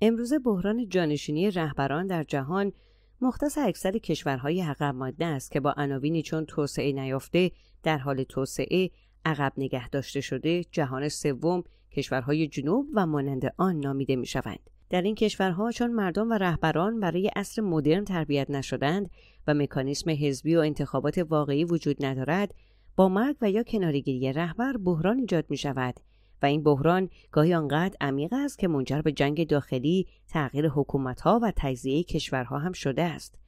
امروز بحران جانشینی رهبران در جهان مختص اکثر کشورهای عقب ماده است که با عناوینی چون توسعه نیافته در حال توسعه عقب نگه داشته شده جهان سوم کشورهای جنوب و مانند آن نامیده می شوند. در این کشورها چون مردم و رهبران برای اصر مدرن تربیت نشدند و مکانیسم حزبی و انتخابات واقعی وجود ندارد با مرگ و یا کنارگیری رهبر بحران ایجاد می شود و این بحران گاهی آنقدر عمیق است که منجر به جنگ داخلی تغییر ها و تجزیه کشورها هم شده است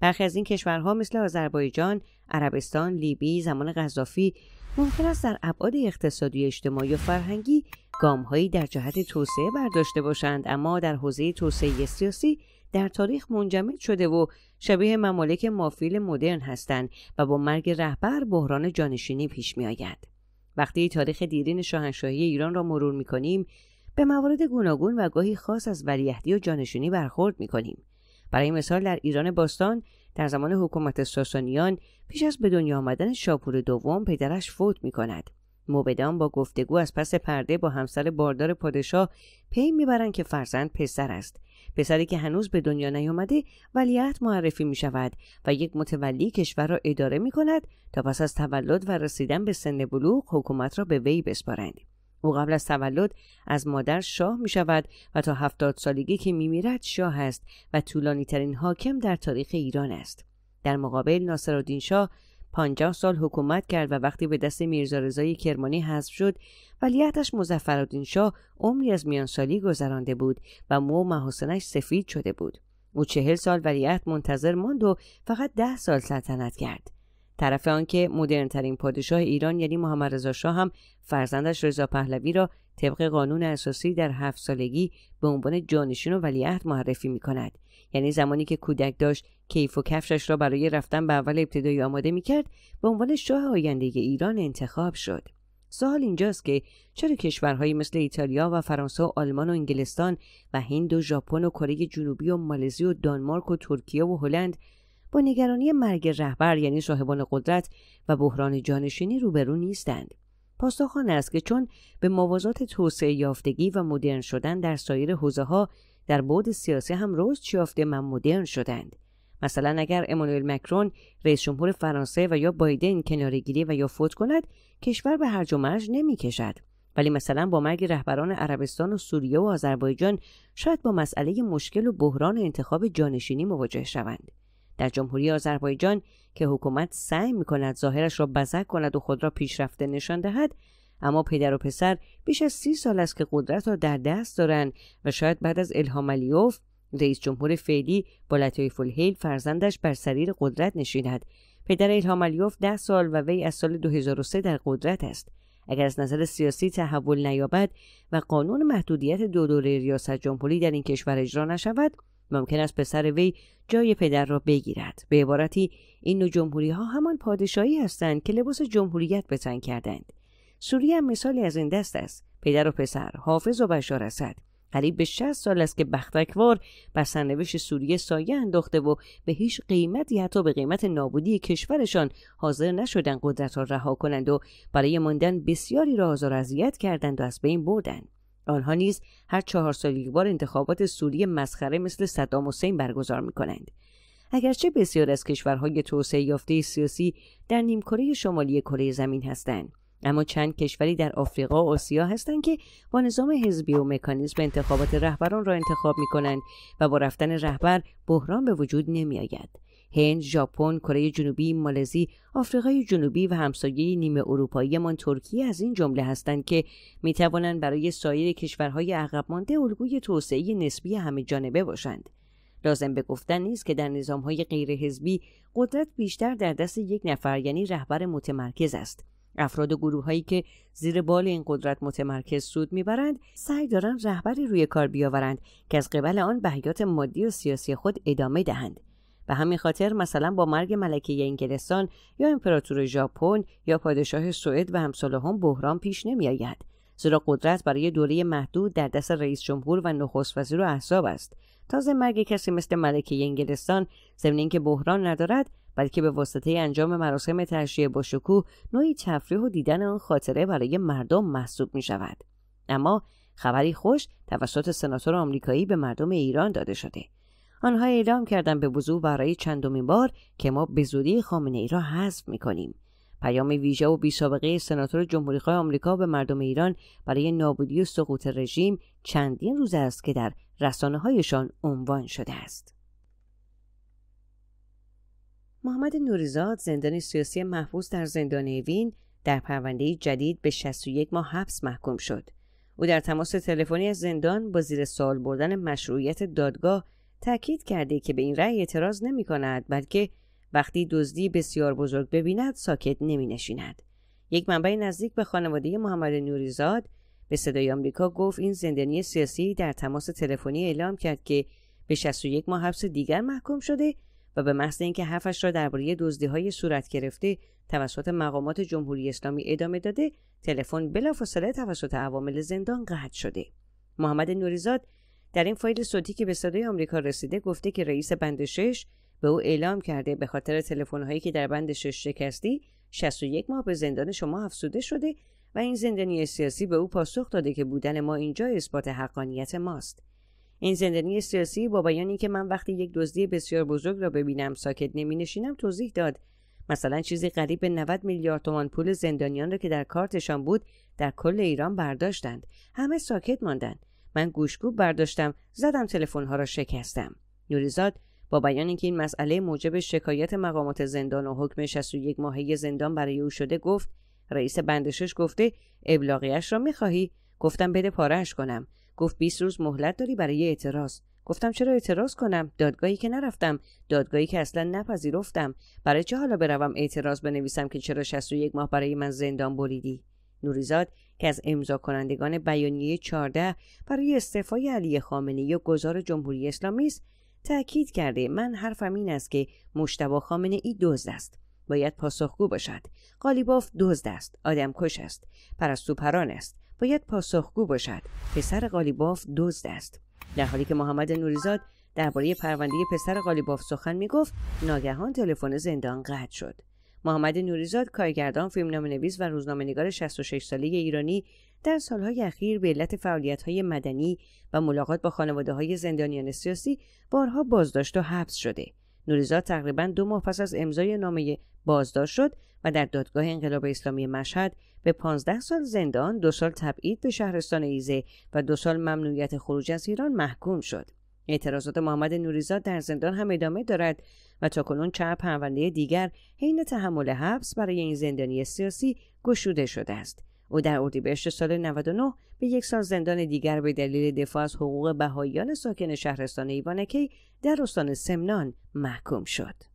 برخی از این کشورها مثل آذربایجان عربستان لیبی زمان غذافی ممکن است در ابعاد اقتصادی اجتماعی و فرهنگی گامهایی در جهت توسعه برداشته باشند اما در حوزه توسعه سیاسی در تاریخ منجمد شده و شبیه ممالک مافیل مدرن هستند و با مرگ رهبر بحران جانشینی پیش میآید وقتی تاریخ دیرین شاهنشاهی ایران را مرور می کنیم به موارد گوناگون و گاهی خاص از ولیهدی و جانشینی برخورد می کنیم. برای مثال در ایران باستان در زمان حکومت ساسانیان پیش از به دنیا آمدن شاپور دوم پدرش فوت می کند. موبدان با گفتگو از پس پرده با همسر باردار پادشاه پی میبرند که فرزند پسر است پسری که هنوز به دنیا نیامده ولیعت معرفی می شود و یک متولی کشور را اداره می کند تا پس از تولد و رسیدن به سن بلوغ حکومت را به وی بسپارند او قبل از تولد از مادر شاه می شود و تا هفتاد سالگی که می میرد شاه است و طولانی ترین حاکم در تاریخ ایران است. در مقابل ناصرالدین شاه 50 سال حکومت کرد و وقتی به دست میرزا رضای کرمانی حذف شد ولیعتش مظفرالدین شاه عمری از میانسالی گذرانده بود و مو محاسنش سفید شده بود او چهل سال ولیعت منتظر ماند و فقط ده سال سلطنت کرد طرف آنکه مدرنترین پادشاه ایران یعنی محمد رضا شاه هم فرزندش رضا پهلوی را طبق قانون اساسی در هفت سالگی به عنوان جانشین و ولیعهد معرفی می کند یعنی زمانی که کودک داشت کیف و کفشش را برای رفتن به اول ابتدایی آماده می کرد به عنوان شاه آینده ایران انتخاب شد سوال اینجاست که چرا کشورهایی مثل ایتالیا و فرانسه و آلمان و انگلستان و هند و ژاپن و کره جنوبی و مالزی و دانمارک و ترکیه و هلند با نگرانی مرگ رهبر یعنی صاحبان قدرت و بحران جانشینی روبرو نیستند پاسخ آن است که چون به موازات توسعه یافتگی و مدرن شدن در سایر حوزه ها در بعد سیاسی هم روز یافته من مدرن شدند مثلا اگر امانوئل مکرون رئیس جمهور فرانسه و یا بایدن کنارگیری و یا فوت کند کشور به هرج و مرج نمیکشد ولی مثلا با مرگ رهبران عربستان و سوریه و آذربایجان شاید با مسئله مشکل و بحران انتخاب جانشینی مواجه شوند در جمهوری آذربایجان که حکومت سعی می کند ظاهرش را بزک کند و خود را پیشرفته نشان دهد اما پدر و پسر بیش از سی سال است که قدرت را در دست دارند و شاید بعد از الهام علیوف رئیس جمهور فعلی با لطیف الهیل فرزندش بر سریر قدرت نشیند پدر الهام علیوف ده سال و وی از سال 2003 در قدرت است اگر از نظر سیاسی تحول نیابد و قانون محدودیت دو دوره ریاست جمهوری در این کشور اجرا نشود ممکن است پسر وی جای پدر را بگیرد به عبارتی این نوع جمهوری ها همان پادشاهی هستند که لباس جمهوریت به کردند سوریه هم مثالی از این دست است پدر و پسر حافظ و بشار اسد قریب به 60 سال است که بختکوار بر سرنوشت سوریه سایه انداخته و به هیچ قیمتی حتی به قیمت نابودی کشورشان حاضر نشدن قدرت را رها کنند و برای ماندن بسیاری را آزار اذیت کردند و از بین بردند آنها نیز هر چهار سال یک بار انتخابات سوری مسخره مثل صدام حسین برگزار می کنند. اگرچه بسیار از کشورهای توسعه یافته سیاسی در نیمکره شمالی کره زمین هستند اما چند کشوری در آفریقا و آسیا هستند که با نظام حزبی و مکانیزم انتخابات رهبران را انتخاب می کنند و با رفتن رهبر بحران به وجود نمی هند، ژاپن، کره جنوبی، مالزی، آفریقای جنوبی و همسایه نیمه اروپاییمان ترکیه از این جمله هستند که می توانند برای سایر کشورهای عقب مانده الگوی توسعه نسبی همه جانبه باشند. لازم به گفتن نیست که در نظامهای غیرحزبی قدرت بیشتر در دست یک نفر یعنی رهبر متمرکز است. افراد و گروه هایی که زیر بال این قدرت متمرکز سود میبرند سعی دارند رهبری روی کار بیاورند که از قبل آن بهیات مادی و سیاسی خود ادامه دهند به همین خاطر مثلا با مرگ ملکه انگلستان یا امپراتور ژاپن یا پادشاه سوئد و همساله هم بحران پیش نمیآید زیرا قدرت برای دوره محدود در دست رئیس جمهور و نخست وزیر و احزاب است تازه مرگ کسی مثل ملکه انگلستان ضمن اینکه بحران ندارد بلکه به واسطه انجام مراسم تشریع با شکوه نوعی تفریح و دیدن آن خاطره برای مردم محسوب می شود. اما خبری خوش توسط سناتور آمریکایی به مردم ایران داده شده آنها اعلام کردن به وضوع برای چندمین بار که ما به زودی خامنه ای را حذف میکنیم پیام ویژه و بیسابقه سناتور جمهوریخواه آمریکا به مردم ایران برای نابودی و سقوط رژیم چندین روز است که در رسانه هایشان عنوان شده است. محمد نوریزاد زندان سیاسی محبوس در زندان اوین در پرونده جدید به 61 ماه حبس محکوم شد. او در تماس تلفنی از زندان با زیر سال بردن مشروعیت دادگاه تأکید کرده که به این رأی اعتراض نمی کند بلکه وقتی دزدی بسیار بزرگ ببیند ساکت نمی نشیند. یک منبع نزدیک به خانواده محمد نوریزاد به صدای آمریکا گفت این زندانی سیاسی در تماس تلفنی اعلام کرد که به 61 ماه حبس دیگر محکوم شده و به محض اینکه حرفش را درباره دزدیهای صورت گرفته توسط مقامات جمهوری اسلامی ادامه داده تلفن بلافاصله توسط عوامل زندان قطع شده محمد نوریزاد در این فایل صوتی که به صدای آمریکا رسیده گفته که رئیس بند 6 به او اعلام کرده به خاطر تلفن‌هایی که در بند 6 شکستی 61 ماه به زندان شما افسوده شده و این زندانی سیاسی به او پاسخ داده که بودن ما اینجا اثبات حقانیت ماست این زندانی سیاسی با بیان اینکه من وقتی یک دزدی بسیار بزرگ را ببینم ساکت نشینم توضیح داد مثلا چیزی قریب به 90 میلیارد تومان پول زندانیان را که در کارتشان بود در کل ایران برداشتند همه ساکت ماندند من گوشگوب برداشتم زدم ها را شکستم نوریزاد با بیان اینکه این مسئله موجب شکایت مقامات زندان و حکم 61 ماهه زندان برای او شده گفت رئیس بندشش گفته ابلاغیش را میخواهی گفتم بده پارهش کنم گفت 20 روز مهلت داری برای اعتراض گفتم چرا اعتراض کنم دادگاهی که نرفتم دادگاهی که اصلا نپذیرفتم برای چه حالا بروم اعتراض بنویسم که چرا 61 ماه برای من زندان بریدی نوریزاد که از امضا کنندگان بیانیه 14 برای استعفای علی خامنه‌ای و گزار جمهوری اسلامی است تأکید کرده من حرفم این است که مشتبه خامنه ای دزد است باید پاسخگو باشد قالیباف دزد است آدمکش است پران است باید پاسخگو باشد پسر قالیباف دزد است در حالی که محمد نوریزاد درباره پرونده پسر قالیباف سخن میگفت ناگهان تلفن زندان قطع شد محمد نوریزاد کارگردان فیلمنامه نویس و روزنامهنگار 66 ساله ایرانی در سالهای اخیر به علت فعالیت‌های مدنی و ملاقات با خانواده های زندانیان سیاسی بارها بازداشت و حبس شده. نوریزاد تقریبا دو ماه پس از امضای نامه بازداشت شد و در دادگاه انقلاب اسلامی مشهد به 15 سال زندان، دو سال تبعید به شهرستان ایزه و دو سال ممنوعیت خروج از ایران محکوم شد. اعتراضات محمد نوریزاد در زندان هم ادامه دارد و تاکنون چهار پرونده دیگر حین تحمل حبس برای این زندانی سیاسی گشوده شده است او در اردیبهشت سال 99 به یک سال زندان دیگر به دلیل دفاع از حقوق بهاییان ساکن شهرستان ایوانکی در استان سمنان محکوم شد